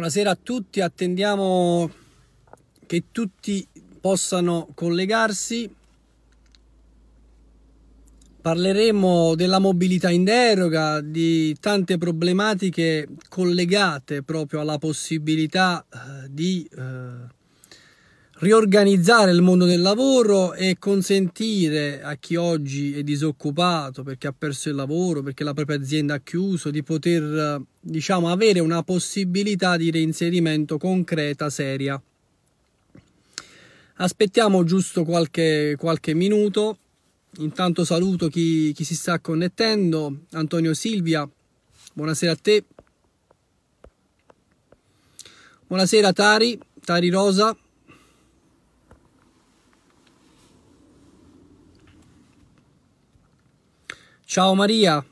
Buonasera a tutti, attendiamo che tutti possano collegarsi. Parleremo della mobilità in deroga, di tante problematiche collegate proprio alla possibilità eh, di eh, riorganizzare il mondo del lavoro e consentire a chi oggi è disoccupato perché ha perso il lavoro, perché la propria azienda ha chiuso, di poter diciamo avere una possibilità di reinserimento concreta, seria. Aspettiamo giusto qualche, qualche minuto. Intanto saluto chi, chi si sta connettendo. Antonio Silvia, buonasera a te. Buonasera Tari, Tari Rosa. Ciao Maria,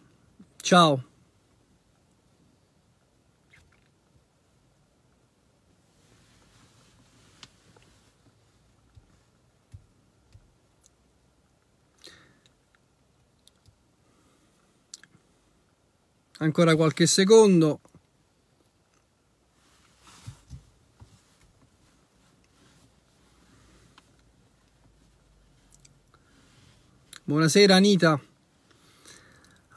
ciao. Ancora qualche secondo. Buonasera Anita.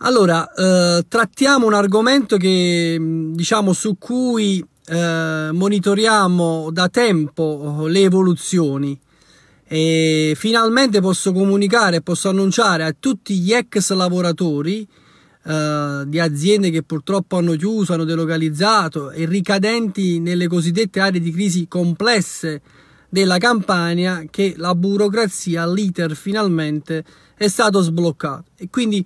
Allora, eh, trattiamo un argomento che, mm, diciamo, su cui eh, monitoriamo da tempo oh, le evoluzioni e finalmente posso comunicare, posso annunciare a tutti gli ex lavoratori eh, di aziende che purtroppo hanno chiuso, hanno delocalizzato e ricadenti nelle cosiddette aree di crisi complesse della Campania che la burocrazia, l'iter finalmente è stato sbloccato e quindi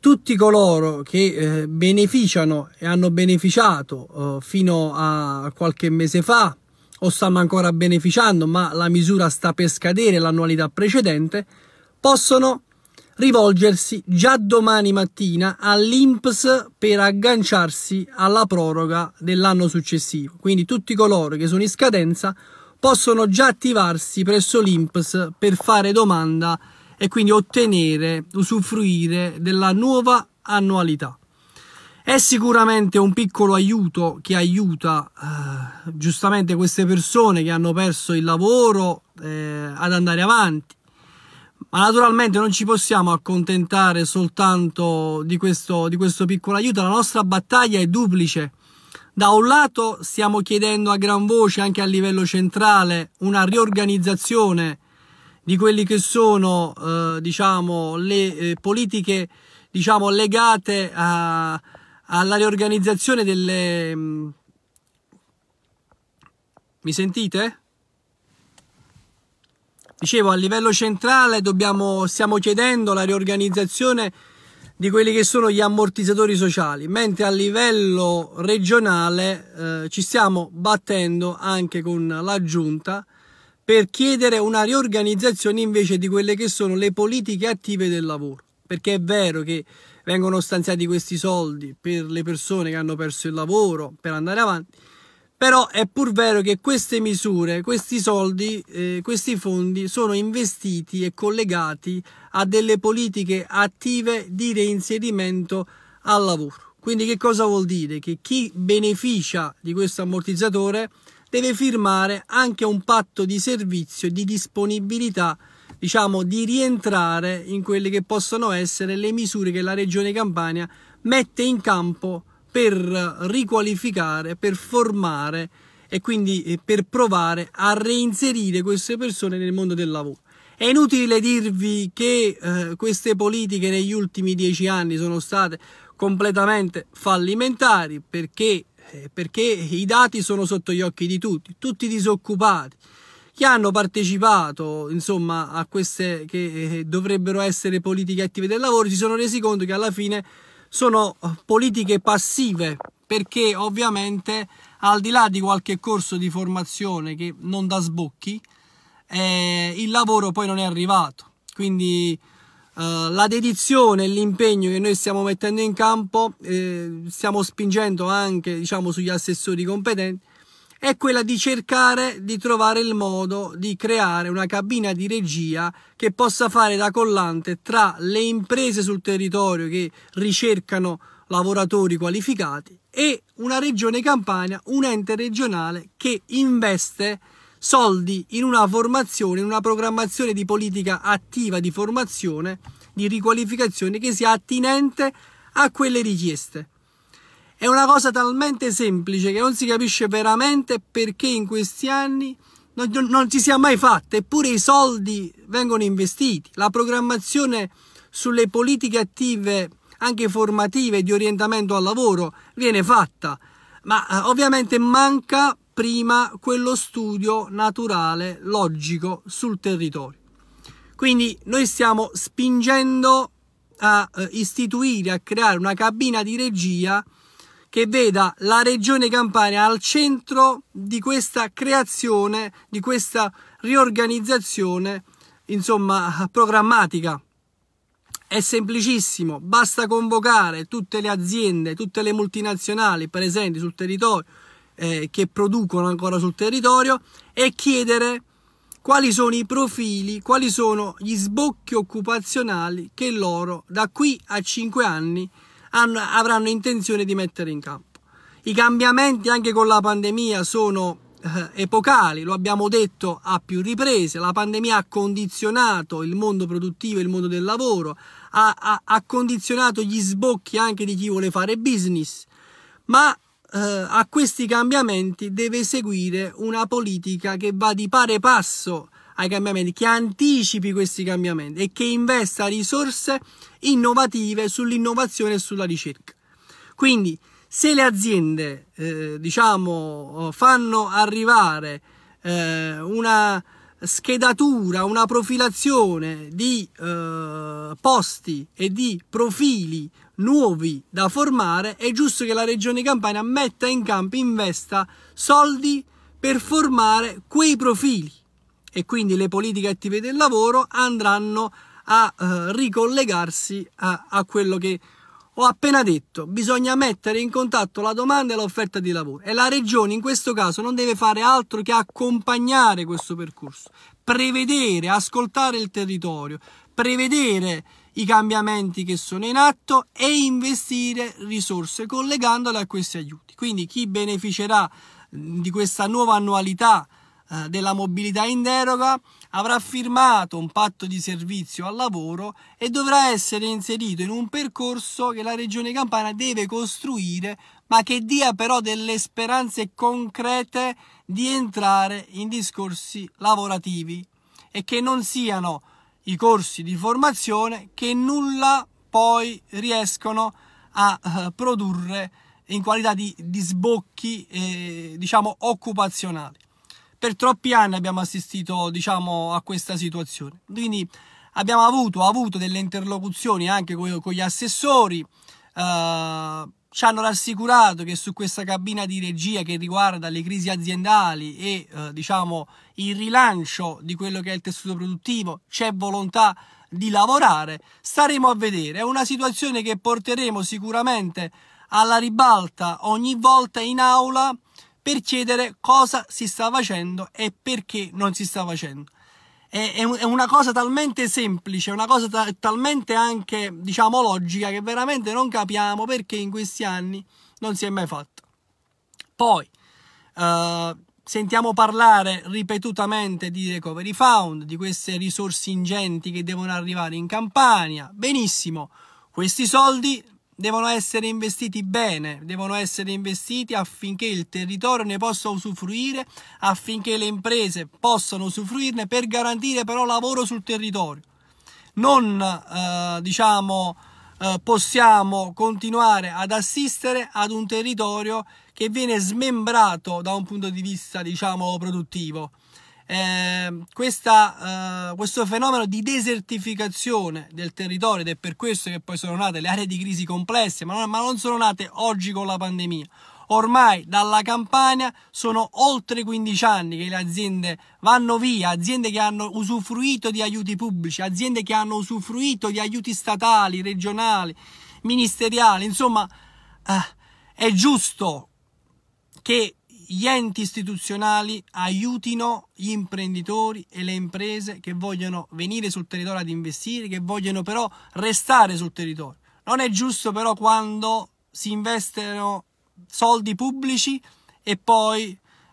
tutti coloro che eh, beneficiano e hanno beneficiato eh, fino a qualche mese fa o stanno ancora beneficiando, ma la misura sta per scadere l'annualità precedente, possono rivolgersi già domani mattina all'INPS per agganciarsi alla proroga dell'anno successivo. Quindi tutti coloro che sono in scadenza possono già attivarsi presso l'INPS per fare domanda e quindi ottenere, usufruire della nuova annualità. È sicuramente un piccolo aiuto che aiuta eh, giustamente queste persone che hanno perso il lavoro eh, ad andare avanti. Ma naturalmente non ci possiamo accontentare soltanto di questo, di questo piccolo aiuto, la nostra battaglia è duplice. Da un lato stiamo chiedendo a gran voce anche a livello centrale una riorganizzazione di quelli che sono eh, diciamo, le eh, politiche diciamo, legate a, alla riorganizzazione delle... Mh, mm, mi sentite? Dicevo, a livello centrale dobbiamo, stiamo chiedendo la riorganizzazione di quelli che sono gli ammortizzatori sociali, mentre a livello regionale eh, ci stiamo battendo anche con la giunta per chiedere una riorganizzazione invece di quelle che sono le politiche attive del lavoro. Perché è vero che vengono stanziati questi soldi per le persone che hanno perso il lavoro, per andare avanti, però è pur vero che queste misure, questi soldi, eh, questi fondi sono investiti e collegati a delle politiche attive di reinserimento al lavoro. Quindi che cosa vuol dire? Che chi beneficia di questo ammortizzatore deve firmare anche un patto di servizio e di disponibilità diciamo di rientrare in quelle che possono essere le misure che la regione Campania mette in campo per riqualificare, per formare e quindi eh, per provare a reinserire queste persone nel mondo del lavoro. È inutile dirvi che eh, queste politiche negli ultimi dieci anni sono state completamente fallimentari perché eh, perché i dati sono sotto gli occhi di tutti, tutti disoccupati che hanno partecipato insomma a queste che eh, dovrebbero essere politiche attive del lavoro si sono resi conto che alla fine sono eh, politiche passive perché ovviamente al di là di qualche corso di formazione che non dà sbocchi eh, il lavoro poi non è arrivato quindi eh, la dedizione e l'impegno che noi stiamo mettendo in campo, eh, stiamo spingendo anche diciamo, sugli assessori competenti, è quella di cercare di trovare il modo di creare una cabina di regia che possa fare da collante tra le imprese sul territorio che ricercano lavoratori qualificati e una regione Campania, un ente regionale che investe soldi in una formazione, in una programmazione di politica attiva di formazione, di riqualificazione che sia attinente a quelle richieste. È una cosa talmente semplice che non si capisce veramente perché in questi anni non, non, non ci sia mai fatta, eppure i soldi vengono investiti, la programmazione sulle politiche attive anche formative di orientamento al lavoro viene fatta, ma eh, ovviamente manca prima quello studio naturale, logico sul territorio. Quindi noi stiamo spingendo a eh, istituire, a creare una cabina di regia che veda la regione Campania al centro di questa creazione, di questa riorganizzazione, insomma, programmatica. È semplicissimo, basta convocare tutte le aziende, tutte le multinazionali presenti sul territorio, eh, che producono ancora sul territorio e chiedere quali sono i profili, quali sono gli sbocchi occupazionali che loro da qui a 5 anni hanno, avranno intenzione di mettere in campo. I cambiamenti anche con la pandemia sono eh, epocali, lo abbiamo detto a più riprese, la pandemia ha condizionato il mondo produttivo, il mondo del lavoro, ha, ha, ha condizionato gli sbocchi anche di chi vuole fare business, ma eh, a questi cambiamenti deve seguire una politica che va di pari passo ai cambiamenti, che anticipi questi cambiamenti e che investa risorse innovative sull'innovazione e sulla ricerca. Quindi se le aziende eh, diciamo, eh, fanno arrivare eh, una schedatura, una profilazione di eh, posti e di profili nuovi da formare, è giusto che la Regione Campania metta in campo, investa soldi per formare quei profili e quindi le politiche attive del lavoro andranno a eh, ricollegarsi a, a quello che ho appena detto, bisogna mettere in contatto la domanda e l'offerta di lavoro e la regione in questo caso non deve fare altro che accompagnare questo percorso, prevedere, ascoltare il territorio, prevedere i cambiamenti che sono in atto e investire risorse collegandole a questi aiuti. Quindi chi beneficerà mm, di questa nuova annualità eh, della mobilità in deroga avrà firmato un patto di servizio al lavoro e dovrà essere inserito in un percorso che la Regione Campana deve costruire, ma che dia però delle speranze concrete di entrare in discorsi lavorativi e che non siano i corsi di formazione che nulla poi riescono a eh, produrre in qualità di, di sbocchi eh, diciamo occupazionali. Per troppi anni abbiamo assistito diciamo, a questa situazione, quindi abbiamo avuto, avuto delle interlocuzioni anche con, con gli assessori, eh, ci hanno rassicurato che su questa cabina di regia che riguarda le crisi aziendali e eh, diciamo il rilancio di quello che è il tessuto produttivo c'è volontà di lavorare, staremo a vedere. È una situazione che porteremo sicuramente alla ribalta ogni volta in aula per chiedere cosa si sta facendo e perché non si sta facendo è, è una cosa talmente semplice, una cosa ta talmente anche, diciamo, logica che veramente non capiamo perché in questi anni non si è mai fatto. Poi, eh, sentiamo parlare ripetutamente di recovery fund, di queste risorse ingenti che devono arrivare in Campania. Benissimo, questi soldi devono essere investiti bene, devono essere investiti affinché il territorio ne possa usufruire, affinché le imprese possano usufruirne per garantire però lavoro sul territorio. Non eh, diciamo eh, possiamo continuare ad assistere ad un territorio che viene smembrato da un punto di vista diciamo produttivo eh, questa, eh, questo fenomeno di desertificazione del territorio ed è per questo che poi sono nate le aree di crisi complesse, ma non, ma non sono nate oggi con la pandemia. Ormai dalla Campania sono oltre 15 anni che le aziende vanno via, aziende che hanno usufruito di aiuti pubblici, aziende che hanno usufruito di aiuti statali, regionali, ministeriali, insomma eh, è giusto che gli enti istituzionali aiutino gli imprenditori e le imprese che vogliono venire sul territorio ad investire, che vogliono però restare sul territorio. Non è giusto però quando si investono soldi pubblici e poi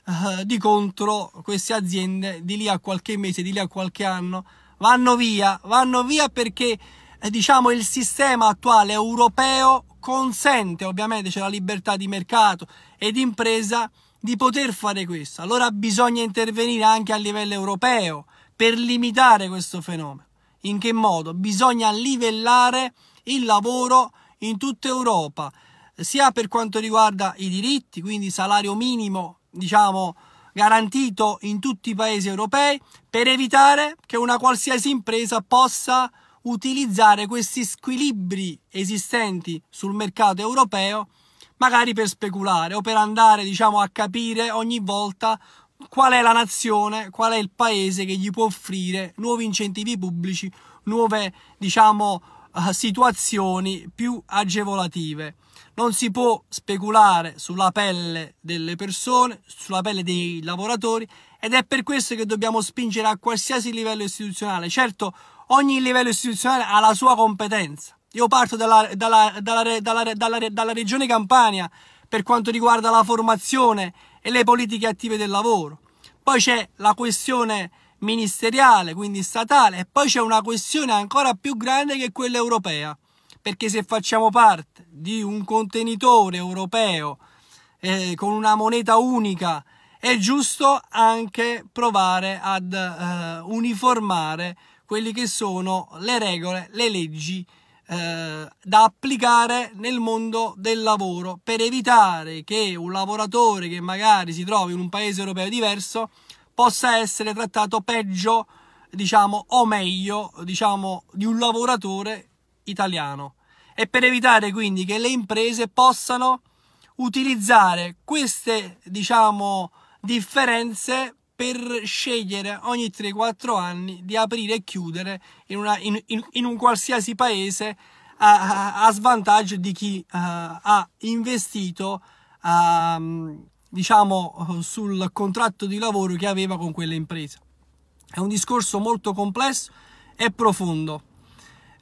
eh, di contro queste aziende di lì a qualche mese, di lì a qualche anno vanno via, vanno via perché eh, diciamo il sistema attuale europeo consente, ovviamente c'è la libertà di mercato e di impresa, di poter fare questo. Allora bisogna intervenire anche a livello europeo per limitare questo fenomeno. In che modo? Bisogna livellare il lavoro in tutta Europa, sia per quanto riguarda i diritti, quindi salario minimo, diciamo, garantito in tutti i paesi europei, per evitare che una qualsiasi impresa possa utilizzare questi squilibri esistenti sul mercato europeo magari per speculare o per andare diciamo, a capire ogni volta qual è la nazione, qual è il paese che gli può offrire nuovi incentivi pubblici, nuove diciamo, eh, situazioni più agevolative. Non si può speculare sulla pelle delle persone, sulla pelle dei lavoratori ed è per questo che dobbiamo spingere a qualsiasi livello istituzionale. Certo, ogni livello istituzionale ha la sua competenza, io parto dalla, dalla, dalla, dalla regione Campania per quanto riguarda la formazione e le politiche attive del lavoro. Poi c'è la questione ministeriale, quindi statale, e poi c'è una questione ancora più grande che quella europea, perché se facciamo parte di un contenitore europeo eh, con una moneta unica, è giusto anche provare ad eh, uniformare quelle che sono le regole, le leggi eh, da applicare nel mondo del lavoro per evitare che un lavoratore che magari si trovi in un paese europeo diverso possa essere trattato peggio, diciamo, o meglio, diciamo, di un lavoratore italiano. E per evitare quindi che le imprese possano utilizzare queste, diciamo, differenze per scegliere ogni 3-4 anni di aprire e chiudere in, una, in, in, in un qualsiasi paese a, a, a svantaggio di chi uh, ha investito uh, diciamo sul contratto di lavoro che aveva con quella impresa. È un discorso molto complesso e profondo.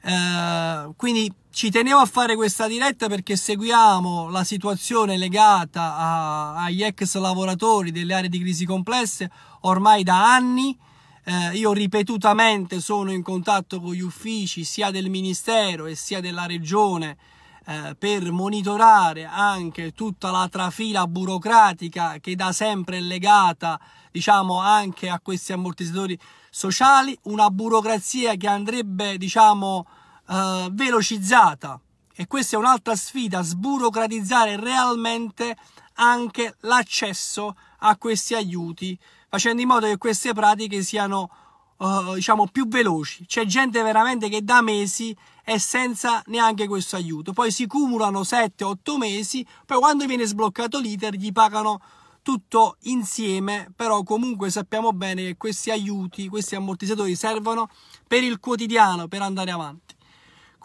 Uh, quindi ci tenevo a fare questa diretta perché seguiamo la situazione legata a, agli ex lavoratori delle aree di crisi complesse ormai da anni. Eh, io ripetutamente sono in contatto con gli uffici sia del Ministero e sia della Regione eh, per monitorare anche tutta la trafila burocratica che da sempre è legata diciamo anche a questi ammortizzatori sociali, una burocrazia che andrebbe diciamo uh, velocizzata e questa è un'altra sfida, sburocratizzare realmente anche l'accesso a questi aiuti, facendo in modo che queste pratiche siano uh, diciamo più veloci. C'è gente veramente che da mesi è senza neanche questo aiuto, poi si cumulano 7-8 mesi, poi quando viene sbloccato l'iter gli pagano tutto insieme, però comunque sappiamo bene che questi aiuti, questi ammortizzatori servono per il quotidiano, per andare avanti.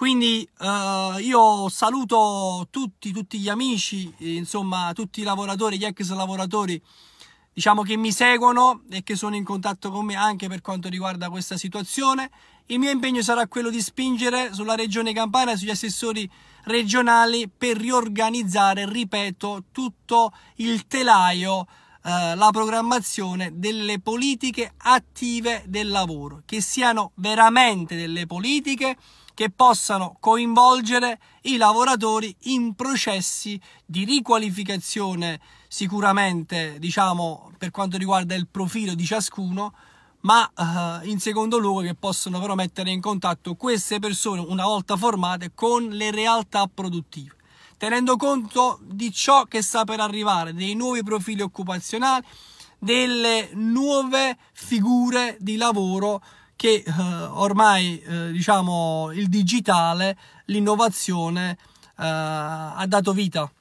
Quindi eh, io saluto tutti, tutti gli amici, insomma tutti i lavoratori, gli ex lavoratori diciamo che mi seguono e che sono in contatto con me anche per quanto riguarda questa situazione. Il mio impegno sarà quello di spingere sulla regione Campania e sugli assessori regionali per riorganizzare, ripeto, tutto il telaio, eh, la programmazione delle politiche attive del lavoro, che siano veramente delle politiche che possano coinvolgere i lavoratori in processi di riqualificazione sicuramente diciamo per quanto riguarda il profilo di ciascuno ma eh, in secondo luogo che possono però mettere in contatto queste persone una volta formate con le realtà produttive tenendo conto di ciò che sta per arrivare dei nuovi profili occupazionali delle nuove figure di lavoro che eh, ormai eh, diciamo il digitale, l'innovazione eh, ha dato vita.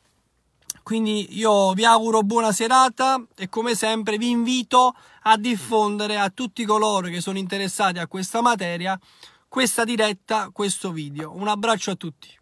Quindi io vi auguro buona serata e come sempre vi invito a diffondere a tutti coloro che sono interessati a questa materia questa diretta, questo video. Un abbraccio a tutti.